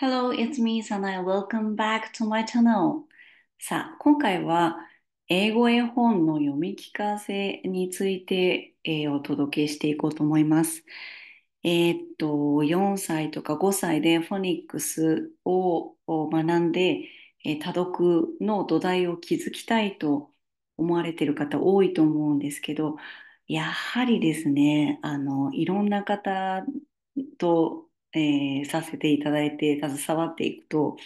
Hello, it's me, Sanai. Welcome back to my channel. さあ、今回は英語絵本の読み聞かせについて、えー、お届けしていこうと思います。えー、っと、4歳とか5歳でフォニックスを学んで、えー、多読の土台を築きたいと思われている方多いと思うんですけど、やはりですね、あの、いろんな方とえー、させていただいて携わっていくと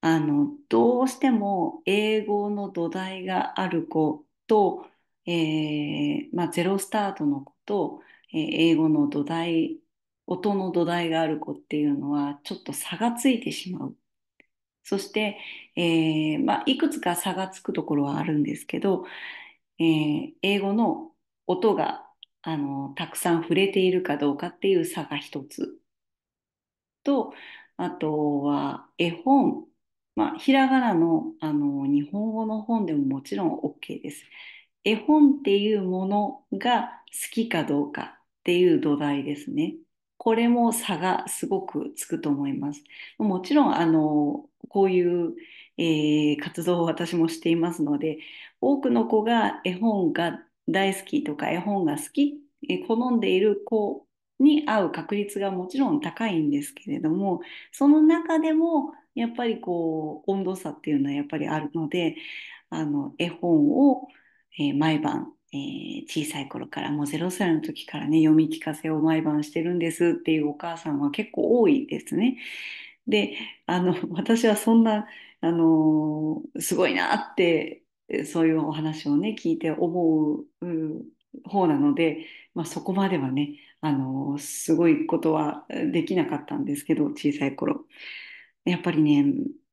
あのどうしても英語の土台がある子と、えーまあ、ゼロスタートの子と、えー、英語の土台音の土台がある子っていうのはちょっと差がついてしまう。そして、えーまあ、いくつか差がつくところはあるんですけど、えー、英語の音があのたくさん触れているかどうかっていう差が一つ。と、あとは絵本、まあ、ひらがなの、あの日本語の本でももちろん OK です。絵本っていうものが好きかどうかっていう土台ですね。これも差がすごくつくと思います。もちろん、あの、こういう、えー、活動を私もしていますので、多くの子が絵本が大好きとか絵本が好き、え好んでいる子に会う確率がもちろん高いんですけれどもその中でもやっぱりこう温度差っていうのはやっぱりあるのであの絵本を、えー、毎晩、えー、小さい頃からもう0歳の時からね読み聞かせを毎晩してるんですっていうお母さんは結構多いですね。であの私はそんなあのすごいなってそういうお話をね聞いて思う方なので、まあ、そこまではねあのすごいことはできなかったんですけど小さい頃やっぱりね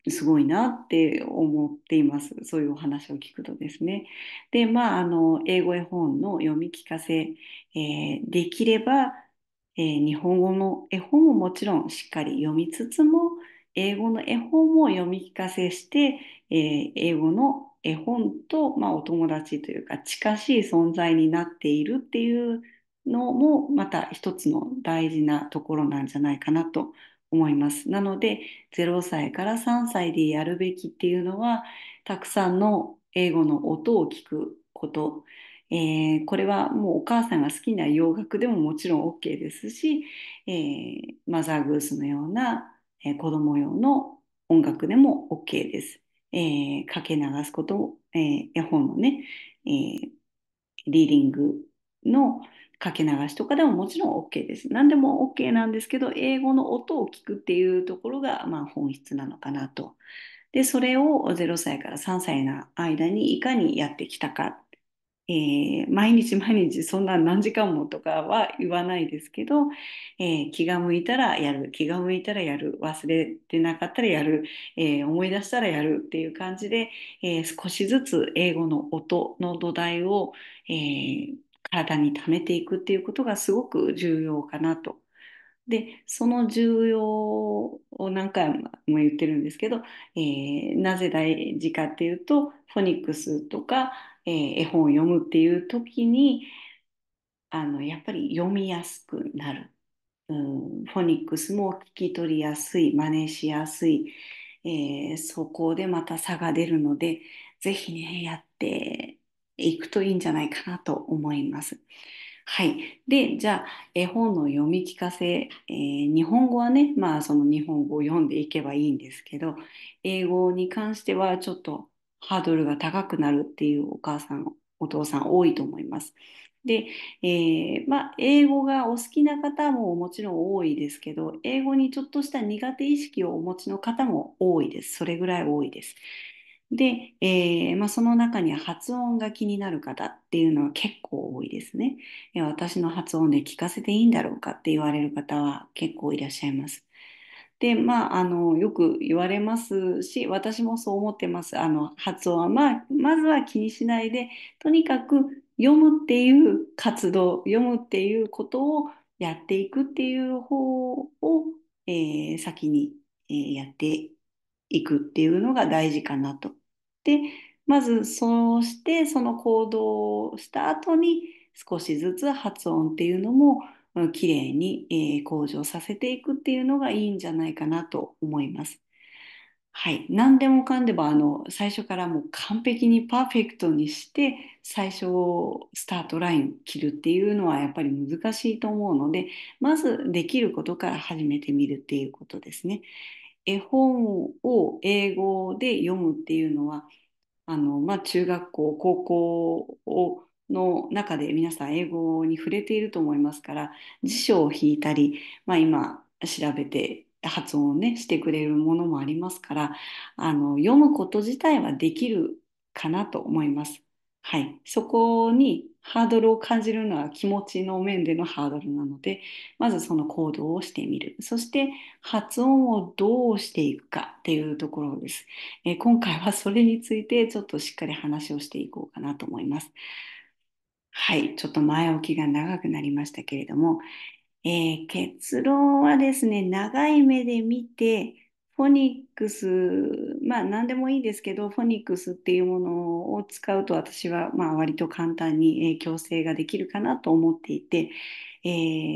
すごいなって思っていますそういうお話を聞くとですねでまああの英語絵本の読み聞かせ、えー、できれば、えー、日本語の絵本をもちろんしっかり読みつつも英語の絵本も読み聞かせして、えー、英語の絵本と、まあ、お友達というか近しい存在になっているっていうのもまた一つの大事なところなんじゃないかなと思います。なので0歳から3歳でやるべきっていうのはたくさんの英語の音を聞くこと、えー、これはもうお母さんが好きな洋楽でももちろん OK ですし、えー、マザーグースのような、えー、子供用の音楽でも OK です。えー、かけ流すこと、えー、絵本のね、えー、リーディングの、かけ流しとかでももちろん OK です。何でも OK なんですけど、英語の音を聞くっていうところが、まあ、本質なのかなと。で、それを0歳から3歳の間にいかにやってきたか。えー、毎日毎日そんな何時間もとかは言わないですけど、えー、気が向いたらやる気が向いたらやる忘れてなかったらやる、えー、思い出したらやるっていう感じで、え少しずつ英語の音の土台を、えー、体に溜めていくっていうことがすごく重要かなと。でその重要を何回も言ってるんですけど、えー、なぜ大事かっていうとフォニックスとか、えー、絵本を読むっていう時にあのやっぱり読みやすくなる、うん、フォニックスも聞き取りやすい真似しやすい、えー、そこでまた差が出るので是非ねやっていくといいんじゃないかなと思います。はい。で、じゃあ、絵本の読み聞かせ、えー、日本語はね、まあ、その日本語を読んでいけばいいんですけど、英語に関してはちょっとハードルが高くなるっていうお母さん、お父さん多いと思います。で、えー、まあ、英語がお好きな方ももちろん多いですけど、英語にちょっとした苦手意識をお持ちの方も多いです。それぐらい多いです。で、えー、まあ、その中には発音が気になる方っていうのは結構多いですね。私の発音で聞かせていいんだろうかって言われる方は結構いらっしゃいます。で、まあ、あのよく言われますし私もそう思ってます。あの発音は、まあ、まずは気にしないでとにかく読むっていう活動読むっていうことをやっていくっていう方を、えー、先に、えー、やっていくっていうのが大事かなとでまずそうしてその行動をした後に少しずつ発音っていうのもきれいに、え向上させていくっていうのがいいんじゃないかなと思います。はい、何でもかんでもあの最初からもう完璧にパーフェクトにして最初スタートライン切るっていうのはやっぱり難しいと思うのでまずできることから始めてみるっていうことですね。絵本を英語で読むっていうのはあの、まあ、中学校高校をの中で皆さん英語に触れていると思いますから辞書を引いたり、まあ、今調べて発音をねしてくれるものもありますからあの読むこと自体はできるかなと思います。はい、そこにハードルを感じるのは気持ちの面でのハードルなので、まずその行動をしてみる。そして発音をどうしていくかっていうところです。えー、今回はそれについてちょっとしっかり話をしていこうかなと思います。はい、ちょっと前置きが長くなりましたけれども、えー、結論はですね、長い目で見て、フォニックス、まあ何でもいいですけど、フォニックスっていうものを使うと私はまあ割と簡単に矯正ができるかなと思っていて、え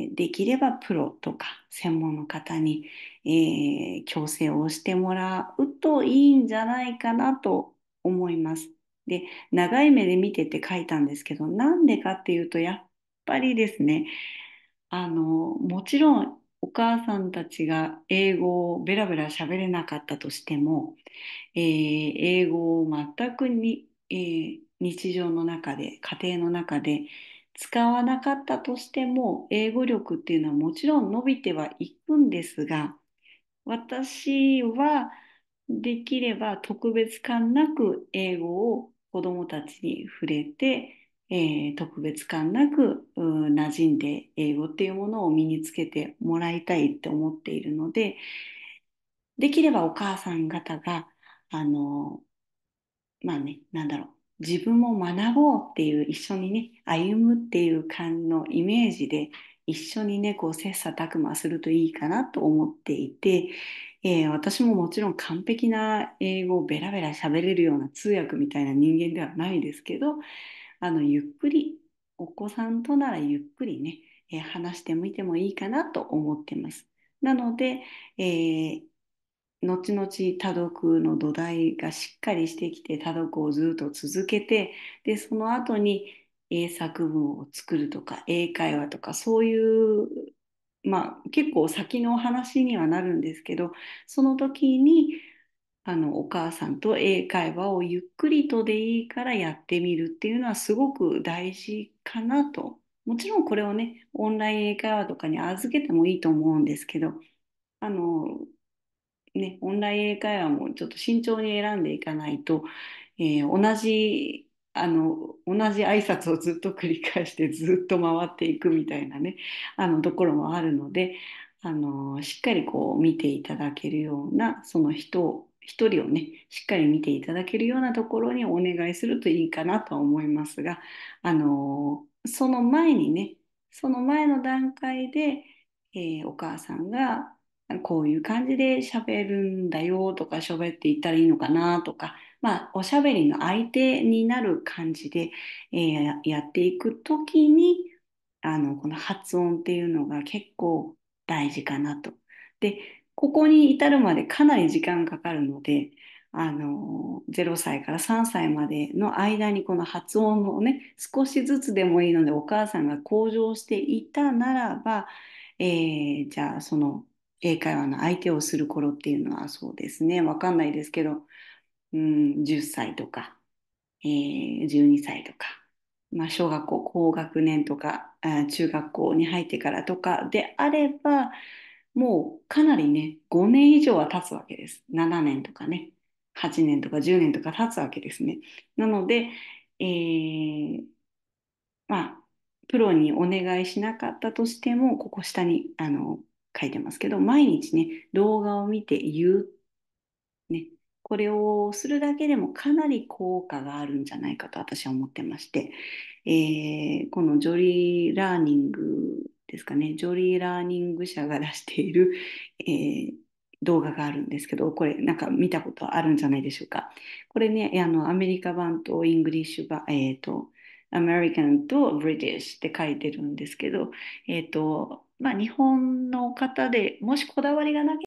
ー、できればプロとか専門の方に、えー、矯正をしてもらうといいんじゃないかなと思います。で、長い目で見てって書いたんですけど、なんでかっていうとやっぱりですね、あの、もちろん母さんたちが英語をベラベラ喋れなかったとしても、えー、英語を全くに、えー、日常の中で家庭の中で使わなかったとしても英語力っていうのはもちろん伸びてはいくんですが私はできれば特別感なく英語を子どもたちに触れて、えー、特別感なく馴染んで英語っていうものを身につけてもらいたいって思っているのでできればお母さん方があのまあねなんだろう自分も学ぼうっていう一緒にね歩むっていう感じのイメージで一緒にねこう切磋琢磨するといいかなと思っていて、えー、私ももちろん完璧な英語をベラベラ喋れるような通訳みたいな人間ではないですけどあのゆっくりお子さんとならゆっくりね、えー、話してみてもいいかなと思ってます。なので、えー、後々多読の土台がしっかりしてきて多読をずっと続けてでその後に英作文を作るとか英会話とかそういうまあ結構先のお話にはなるんですけどその時にあのお母さんと英会話をゆっくりとでいいからやってみるっていうのはすごく大事かなと。もちろんこれをね、オンライン英会話とかに預けてもいいと思うんですけど、あの、ね、オンライン英会話もちょっと慎重に選んでいかないと、えー、同じ、あの、同じ挨拶をずっと繰り返してずっと回っていくみたいなね、あの、ところもあるので、あの、しっかりこう見ていただけるような、その人一人をね、しっかり見ていただけるようなところにお願いするといいかなとは思いますが、あのー、その前にね、その前の段階で、えー、お母さんがこういう感じで喋るんだよとか喋っていったらいいのかなとか、まあ、おしゃべりの相手になる感じで、えー、やっていくときにあのこの発音っていうのが結構大事かなと。でここに至るまでかなり時間かかるので、あの、0歳から3歳までの間にこの発音をね、少しずつでもいいのでお母さんが向上していたならば、えー、じゃあその英会話の相手をする頃っていうのはそうですね、わかんないですけど、うん、10歳とか、えー、12歳とか、まあ、小学校高学年とか中学校に入ってからとかであればもうかなりね、5年以上は経つわけです。7年とかね、8年とか10年とか経つわけですね。なので、えー、まあ、プロにお願いしなかったとしても、ここ下にあの書いてますけど、毎日ね、動画を見て言う。ね、これをするだけでもかなり効果があるんじゃないかと私は思ってまして、えー、このジョリーラーニングですかね、ジョリーラーニング社が出している、えー、動画があるんですけど、これなんか見たことあるんじゃないでしょうか。これね、あのアメリカ版とイングリッシュ版、えっ、ー、と、アメリカンとブリティッシュって書いてるんですけど、えっ、ー、と、まあ、日本の方でもしこだわりがなけ